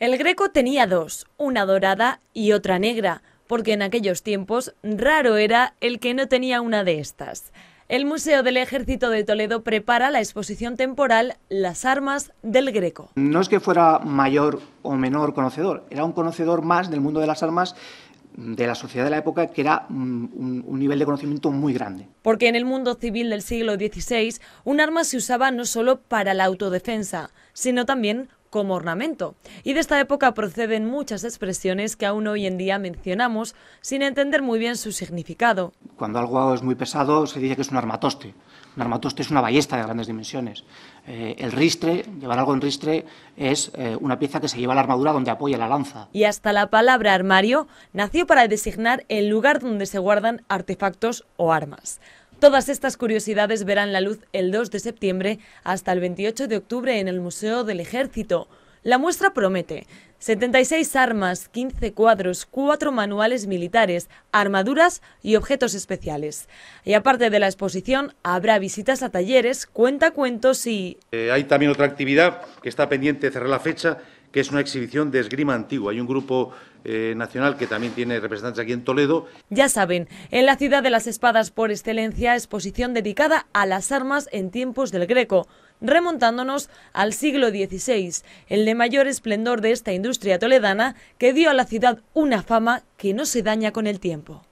El Greco tenía dos, una dorada y otra negra, porque en aquellos tiempos raro era el que no tenía una de estas. El Museo del Ejército de Toledo prepara la exposición temporal Las armas del Greco. No es que fuera mayor o menor conocedor, era un conocedor más del mundo de las armas de la sociedad de la época que era mm, un, nivel de conocimiento muy grande. Porque en el mundo civil del siglo XVI un arma se usaba no solo para la autodefensa, sino también como ornamento. Y de esta época proceden muchas expresiones que aún hoy en día mencionamos sin entender muy bien su significado. Cuando algo es muy pesado se dice que es un armatoste. Un armatoste es una ballesta de grandes dimensiones. Eh, el ristre, llevar algo en ristre, es eh, una pieza que se lleva a la armadura donde apoya la lanza. Y hasta la palabra armario nació para designar el lugar donde se guardan artefactos o armas. Todas estas curiosidades verán la luz el 2 de septiembre hasta el 28 de octubre en el Museo del Ejército. La muestra promete 76 armas, 15 cuadros, 4 manuales militares, armaduras y objetos especiales. Y aparte de la exposición, habrá visitas a talleres, cuentacuentos y... Eh, hay también otra actividad que está pendiente cerrar la fecha, que es una exhibición de esgrima antigua. Hay un grupo eh, nacional que también tiene representantes aquí en Toledo. Ya saben, en la ciudad de las espadas por excelencia, exposición dedicada a las armas en tiempos del Greco, remontándonos al siglo XVI, el de mayor esplendor de esta industria toledana que dio a la ciudad una fama que no se daña con el tiempo.